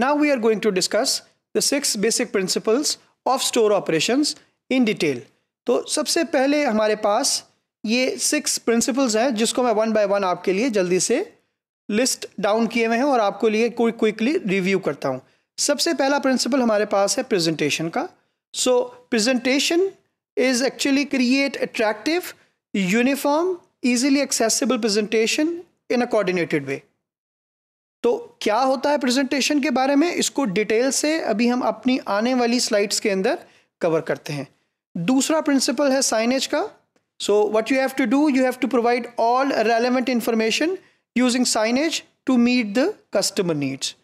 Now we are going to discuss the six basic principles of store operations in detail. तो सबसे पहले हमारे पास ये सिक्स प्रिंसिपल्स हैं जिसको मैं वन बाय वन आपके लिए जल्दी से लिस्ट डाउन किए हुए हैं और आपको लिए कोई क्विकली रिव्यू करता हूँ सबसे पहला प्रिंसिपल हमारे पास है प्रेजेंटेशन का so presentation is actually create attractive uniform easily accessible presentation in a coordinated way तो क्या होता है प्रेजेंटेशन के बारे में इसको डिटेल से अभी हम अपनी आने वाली स्लाइड्स के अंदर कवर करते हैं दूसरा प्रिंसिपल है साइनेज का so what you have to do you have to provide all relevant information using signage to meet the customer needs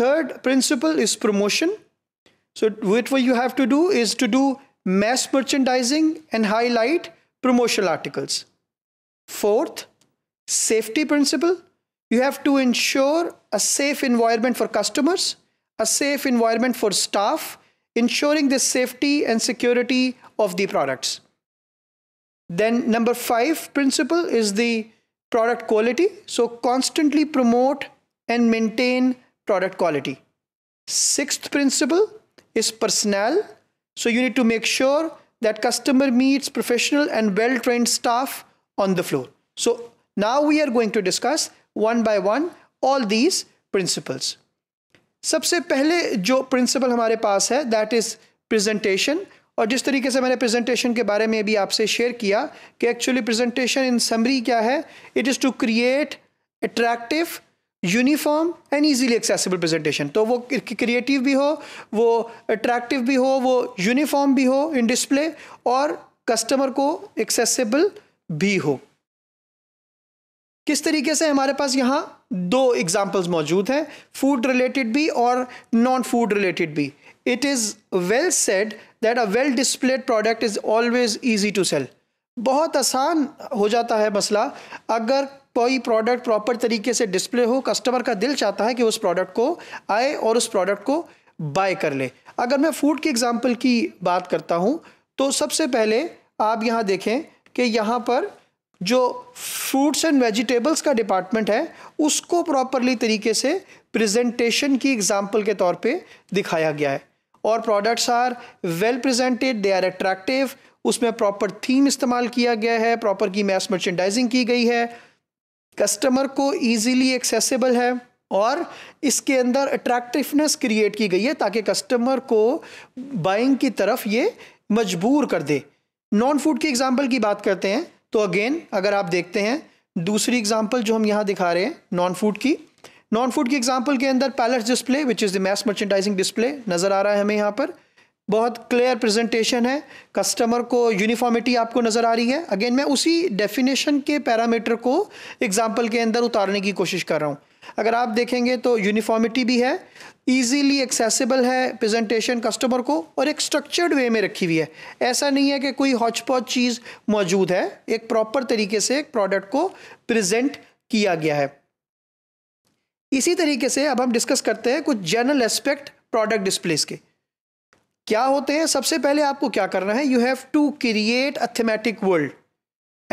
third principle is promotion so what what you have to do is to do mass merchandising and highlight promotional articles fourth safety principle You have to ensure a safe environment for customers, a safe environment for staff, ensuring the safety and security of the products. Then number five principle is the product quality. So constantly promote and maintain product quality. Sixth principle is personnel. So you need to make sure that customer meets professional and well-trained staff on the floor. So now we are going to discuss one by one all these principles सबसे पहले जो principal हमारे पास है that is presentation और जिस तरीके से मैंने प्रेजेंटेशन के बारे में भी आपसे शेयर किया कि एक्चुअली प्रेजेंटेशन इन समरी क्या है it is to create attractive uniform and easily accessible presentation तो वो क्रिएटिव भी हो वो अट्रैक्टिव भी हो वो यूनिफॉर्म भी हो इन डिस्प्ले और कस्टमर को एक्सेसिबल भी हो किस तरीके से हमारे पास यहाँ दो एग्जाम्पल्स मौजूद हैं फूड रिलेटेड भी और नॉन फूड रिलेटेड भी it is well said that a well displayed product is always easy to sell बहुत आसान हो जाता है मसला अगर कोई प्रोडक्ट प्रॉपर तरीके से डिस्प्ले हो कस्टमर का दिल चाहता है कि उस प्रोडक्ट को आए और उस प्रोडक्ट को बाय कर ले अगर मैं फूड की एग्ज़ाम्पल की बात करता हूँ तो सबसे पहले आप यहाँ देखें कि यहाँ पर जो फ्रूट्स एंड वेजिटेबल्स का डिपार्टमेंट है उसको प्रॉपरली तरीके से प्रेजेंटेशन की एग्जांपल के तौर पे दिखाया गया है और products are well presented they are attractive उसमें प्रॉपर थीम इस्तेमाल किया गया है प्रॉपर की मैस मर्चेंडाइजिंग की गई है कस्टमर को ईजीली एक्सेसिबल है और इसके अंदर अट्रैक्टिवनेस क्रिएट की गई है ताकि कस्टमर को बाइंग की तरफ ये मजबूर कर दे नॉन फूड की एग्जांपल की बात करते हैं तो अगेन अगर आप देखते हैं दूसरी एग्जाम्पल जो हम यहाँ दिखा रहे हैं नॉन फूड की नॉन फूड की एग्जाम्पल के अंदर pallet display which is the mass merchandising display नज़र आ रहा है हमें यहाँ पर बहुत क्लियर प्रेजेंटेशन है कस्टमर को यूनिफॉर्मिटी आपको नज़र आ रही है अगेन मैं उसी डेफिनेशन के पैरामीटर को एग्जाम्पल के अंदर उतारने की कोशिश कर रहा हूँ अगर आप देखेंगे तो यूनिफॉर्मिटी भी है ईजीली एक्सेसिबल है प्रेजेंटेशन कस्टमर को और एक स्ट्रक्चर्ड वे में रखी हुई है ऐसा नहीं है कि कोई हॉचपॉच चीज़ मौजूद है एक प्रॉपर तरीके से एक प्रोडक्ट को प्रेजेंट किया गया है इसी तरीके से अब हम डिस्कस करते हैं कुछ जनरल एस्पेक्ट प्रोडक्ट डिस्प्लेस के क्या होते हैं सबसे पहले आपको क्या करना है you have to create a thematic world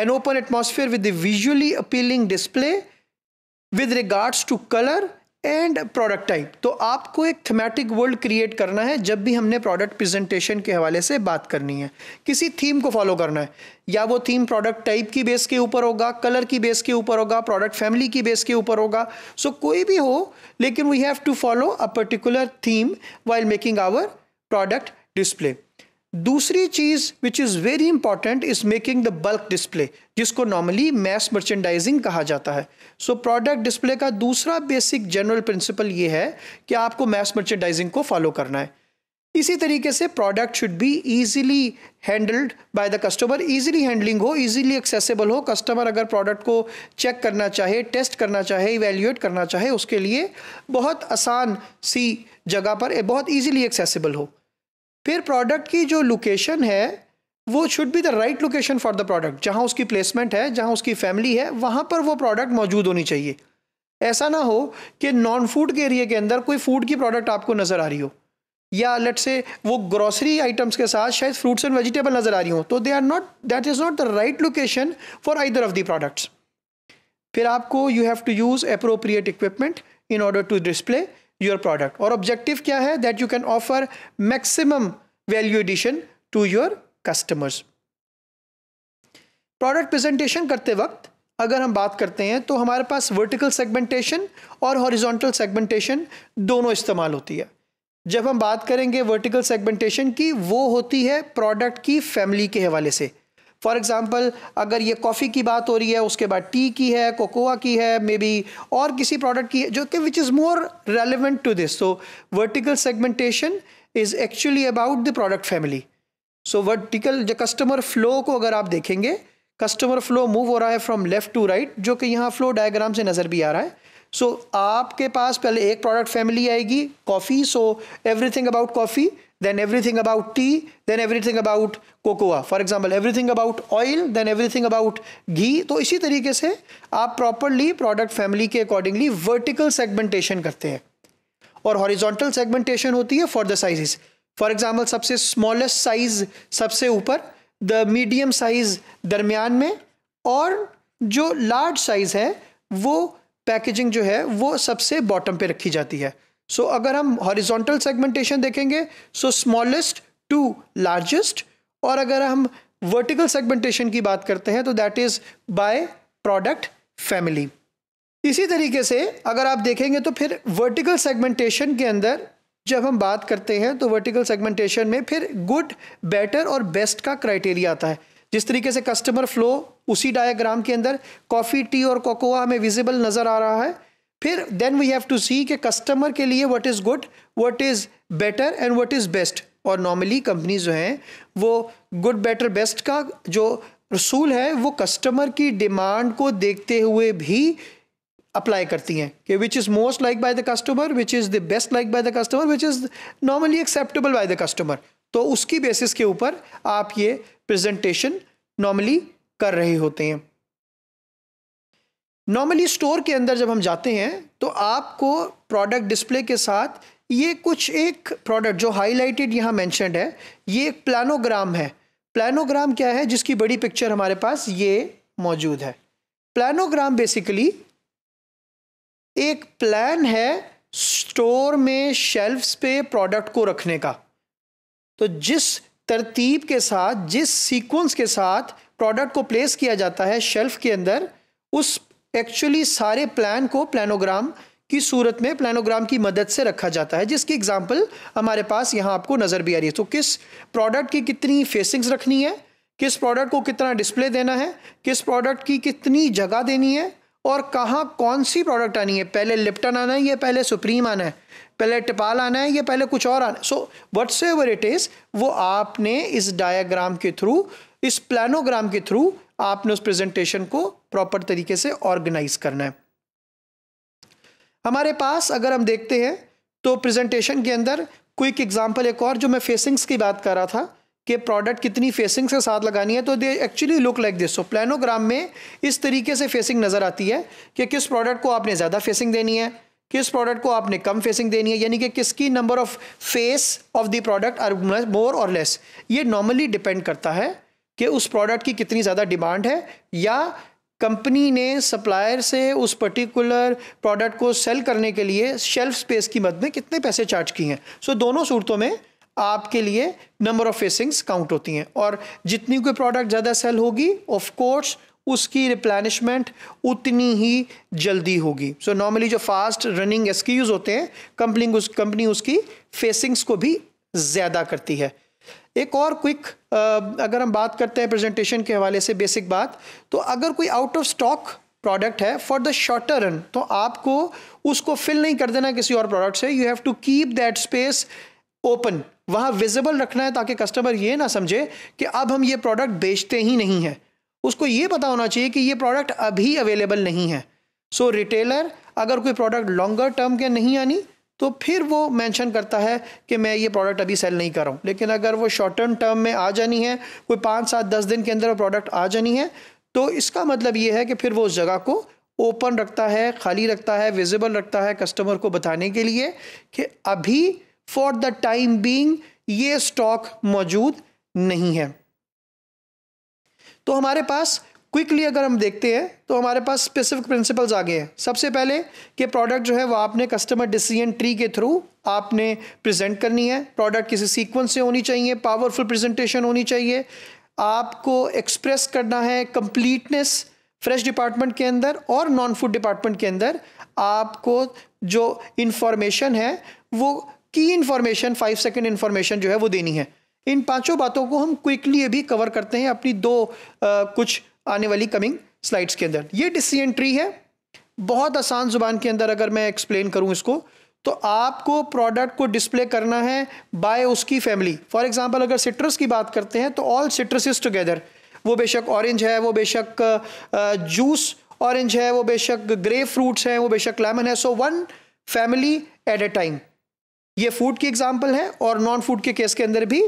an open atmosphere with visually appealing display with regards to colour and product type तो आपको एक थीमेटिक वर्ल्ड क्रिएट करना है जब भी हमने प्रोडक्ट प्रेजेंटेशन के हवाले से बात करनी है किसी थीम को फॉलो करना है या वो थीम प्रोडक्ट टाइप की बेस के ऊपर होगा कलर की बेस के ऊपर होगा प्रोडक्ट फैमिली की बेस के ऊपर होगा सो so, कोई भी हो लेकिन we have to follow a particular theme while making our product display दूसरी चीज़ which is very important is making the bulk display जिसको नॉर्मली मैस मर्चेंडाइजिंग कहा जाता है सो प्रोडक्ट डिस्प्ले का दूसरा बेसिक जनरल प्रिंसिपल ये है कि आपको मैस मर्चेंडाइजिंग को फॉलो करना है इसी तरीके से product should be easily handled by the customer easily handling हो इजीली एक्सेसिबल हो कस्टमर अगर प्रोडक्ट को चेक करना चाहे टेस्ट करना चाहे इवेल्यूएट करना चाहे उसके लिए बहुत आसान सी जगह पर बहुत इजीली एक्सेसिबल हो फिर प्रोडक्ट की जो लोकेशन है वो should be the right location for the product जहाँ उसकी प्लेसमेंट है जहाँ उसकी फैमिली है वहाँ पर वो प्रोडक्ट मौजूद होनी चाहिए ऐसा ना हो कि नॉन फूड के एरिए के अंदर कोई फूड की प्रोडक्ट आपको नज़र आ रही हो या लेट से वो ग्रॉसरी आइटम्स के साथ शायद फ्रूट्स एंड वेजिटेबल नज़र आ रही हो तो they are not that is not the right location for either of the products फिर आपको you have to use appropriate equipment in order to display your product और ऑब्जेक्टिव क्या है that you can offer maximum value addition to your customers product presentation करते वक्त अगर हम बात करते हैं तो हमारे पास वर्टिकल सेगमेंटेशन और हॉरिजॉन्टल सेगमेंटेशन दोनों इस्तेमाल होती है जब हम बात करेंगे वर्टिकल सेगमेंटेशन की वो होती है प्रोडक्ट की फैमिली के हवाले से फॉर एग्ज़ाम्पल अगर ये कॉफ़ी की बात हो रही है उसके बाद टी की है कोकोआ की है मे बी और किसी प्रोडक्ट की है जो कि which is more relevant to this so vertical segmentation is actually about the product family so vertical जो कस्टमर फ्लो को अगर आप देखेंगे कस्टमर फ्लो मूव हो रहा है फ्रॉम लेफ़्ट टू राइट जो कि यहाँ फ्लो डायग्राम से नज़र भी आ रहा है सो so, आपके पास पहले एक प्रोडक्ट फैमिली आएगी coffee so everything about coffee then everything about tea, then everything about cocoa. For example, everything about oil, then everything about ghee तो इसी तरीके से आप प्रॉपरली प्रोडक्ट फैमिली के अकॉर्डिंगली वर्टिकल सेगमेंटेशन करते हैं और हॉरिजॉन्टल सेगमेंटेशन होती है for the sizes for example सबसे स्मॉलेस्ट साइज सबसे ऊपर द मीडियम साइज दरमियान में और जो लार्ज साइज है वो पैकेजिंग जो है वो सबसे बॉटम पे रखी जाती है सो so, अगर हम हॉरिजॉन्टल सेगमेंटेशन देखेंगे सो स्मॉलेस्ट टू लार्जेस्ट और अगर हम वर्टिकल सेगमेंटेशन की बात करते हैं तो that is by product family इसी तरीके से अगर आप देखेंगे तो फिर वर्टिकल सेगमेंटेशन के अंदर जब हम बात करते हैं तो वर्टिकल सेगमेंटेशन में फिर गुड बेटर और बेस्ट का क्राइटेरिया आता है जिस तरीके से कस्टमर फ्लो उसी डायग्राम के अंदर कॉफ़ी टी और कोकोआ हमें विजिबल नज़र आ रहा है फिर then we have to see कि कस्टमर के लिए what is good what is better and what is best और नॉर्मली कंपनीज जो हैं वो गुड बेटर बेस्ट का जो रसूल है वो कस्टमर की डिमांड को देखते हुए भी अप्लाई करती हैं कि which is most like by the customer which is the best like by the customer which is normally acceptable by the customer तो उसकी बेसिस के ऊपर आप ये प्रेजेंटेशन नॉर्मली कर रहे होते हैं नॉर्मली स्टोर के अंदर जब हम जाते हैं तो आपको प्रोडक्ट डिस्प्ले के साथ ये कुछ एक प्रोडक्ट जो हाईलाइटेड यहाँ मैंशनड है ये एक प्लानोग्राम है प्लानोग्राम क्या है जिसकी बड़ी पिक्चर हमारे पास ये मौजूद है प्लानोग्राम बेसिकली एक प्लान है स्टोर में शेल्फ्स पे प्रोडक्ट को रखने का तो जिस तरतीब के साथ जिस सीक्वेंस के साथ प्रोडक्ट को प्लेस किया जाता है शेल्फ के अंदर उस एक्चुअली सारे प्लान को प्लानोग्राम की सूरत में प्लानोग्राम की मदद से रखा जाता है जिसकी एग्जांपल हमारे पास यहाँ आपको नज़र भी आ रही है तो किस प्रोडक्ट की कितनी फेसिंग्स रखनी है किस प्रोडक्ट को कितना डिस्प्ले देना है किस प्रोडक्ट की कितनी जगह देनी है और कहाँ कौन सी प्रोडक्ट आनी है पहले लिप्टन आना है या पहले सुप्रीम आना है पहले टिपाल आना है या पहले कुछ और आना है so what's ever it is वो आपने इस डायाग्राम के थ्रू इस प्लानोग्राम के थ्रू आपने उस प्रेजेंटेशन को प्रॉपर तरीके से ऑर्गेनाइज करना है हमारे पास अगर हम देखते हैं तो प्रेजेंटेशन के अंदर क्विक एग्जांपल एक और जो मैं फेसिंग्स की बात कर रहा था कि प्रोडक्ट कितनी फेसिंग्स के साथ लगानी है तो they actually look like this so planogram में इस तरीके से फेसिंग नज़र आती है कि किस प्रोडक्ट को आपने ज़्यादा फेसिंग देनी है किस प्रोडक्ट को आपने कम फेसिंग देनी है यानी कि किसकी number of face of the product are more और लेस ये नॉर्मली डिपेंड करता है कि उस प्रोडक्ट की कितनी ज़्यादा डिमांड है या कंपनी ने सप्लायर से उस पर्टिकुलर प्रोडक्ट को सेल करने के लिए शेल्फ स्पेस की मद में कितने पैसे चार्ज किए हैं सो so, दोनों सूरतों में आपके लिए नंबर ऑफ फेसिंग्स काउंट होती हैं और जितनी कोई प्रोडक्ट ज़्यादा सेल होगी ऑफ कोर्स उसकी रिप्लानिशमेंट उतनी ही जल्दी होगी सो so, नॉर्मली जो फास्ट रनिंग एस होते हैं कंपनी उस कंपनी उसकी फेसिंग्स को भी ज़्यादा करती है एक और क्विक uh, अगर हम बात करते हैं प्रेजेंटेशन के हवाले से बेसिक बात तो अगर कोई आउट ऑफ स्टॉक प्रोडक्ट है फॉर द शॉर्टर रन तो आपको उसको फिल नहीं कर देना किसी और प्रोडक्ट से you have to keep that space open वहाँ विजिबल रखना है ताकि कस्टमर ये ना समझे कि अब हम ये प्रोडक्ट बेचते ही नहीं हैं उसको ये पता होना चाहिए कि ये प्रोडक्ट अभी अवेलेबल नहीं है सो so, रिटेलर अगर कोई प्रोडक्ट लॉन्गर टर्म के नहीं आनी तो फिर वो मेंशन करता है कि मैं ये प्रोडक्ट अभी सेल नहीं कर रहा हूँ लेकिन अगर वो शॉर्ट टर्म टर्म में आ जानी है कोई पाँच सात दस दिन के अंदर वो प्रोडक्ट आ जानी है तो इसका मतलब ये है कि फिर वो उस जगह को ओपन रखता है खाली रखता है विजिबल रखता है कस्टमर को बताने के लिए कि अभी फॉर द टाइम बींग ये स्टॉक मौजूद नहीं है तो हमारे पास क्विकली अगर हम देखते हैं तो हमारे पास स्पेसिफिक प्रिंसिपल्स आ गए हैं सबसे पहले कि प्रोडक्ट जो है वो आपने कस्टमर डिसीजन ट्री के थ्रू आपने प्रेजेंट करनी है प्रोडक्ट किसी सीक्वेंस से होनी चाहिए पावरफुल प्रेजेंटेशन होनी चाहिए आपको एक्सप्रेस करना है कंप्लीटनेस फ्रेश डिपार्टमेंट के अंदर और नॉन फूड डिपार्टमेंट के अंदर आपको जो इन्फॉर्मेशन है वो की इन्फॉर्मेशन फाइव सेकेंड इन्फॉर्मेशन जो है वो देनी है इन पांचों बातों को हम क्विकली अभी कवर करते हैं अपनी दो आ, कुछ आने वाली कमिंग स्लाइड्स के अंदर ये डिसीजन ट्री है बहुत आसान जुबान के अंदर अगर मैं एक्सप्लेन करूँ इसको तो आपको प्रोडक्ट को डिस्प्ले करना है बाय उसकी फैमिली फॉर एग्जाम्पल अगर सिट्रस की बात करते हैं तो ऑल सिट्रस टुगेदर वो बेशक ऑरेंज है वो बेशक जूस ऑरेंज है वो बेशक ग्रे फ्रूट्स हैं वो बेशक लेमन है so one family at a time ये फूड की एग्जाम्पल है और नॉन फूड के केस के अंदर भी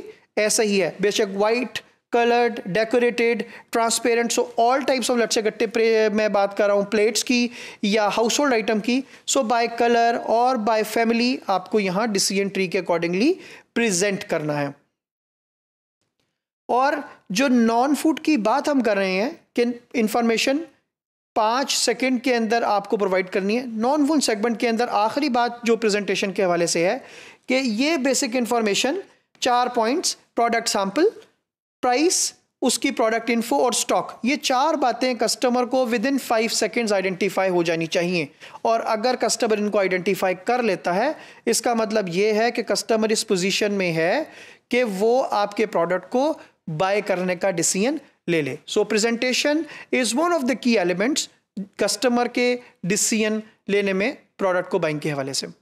ऐसा ही है बेशक white coloured decorated transparent so all types of लट्से गट्टे मैं बात कर रहा हूँ प्लेट्स की या हाउस होल्ड आइटम की सो बाय कलर और बाय फैमिली आपको यहाँ डिसीजन ट्री के अकॉर्डिंगली प्रेजेंट करना है और जो नॉन फूड की बात हम कर रहे हैं कि इंफॉर्मेशन पाँच सेकंड के अंदर आपको प्रोवाइड करनी है नॉन फूड सेगमेंट के अंदर आखिरी बात जो प्रेजेंटेशन के हवाले से है कि ये बेसिक इंफॉर्मेशन चार पॉइंट्स प्रोडक्ट सैम्पल प्राइस उसकी प्रोडक्ट इन्फो और स्टॉक ये चार बातें कस्टमर को with in five seconds identify हो जानी चाहिए और अगर कस्टमर इनको आइडेंटिफाई कर लेता है इसका मतलब ये है कि कस्टमर इस पोजीशन में है कि वो आपके प्रोडक्ट को बाय करने का डिसीजन ले ले so presentation is one of the key elements customer के डिसीजन लेने में प्रोडक्ट को बाइंग के हवाले से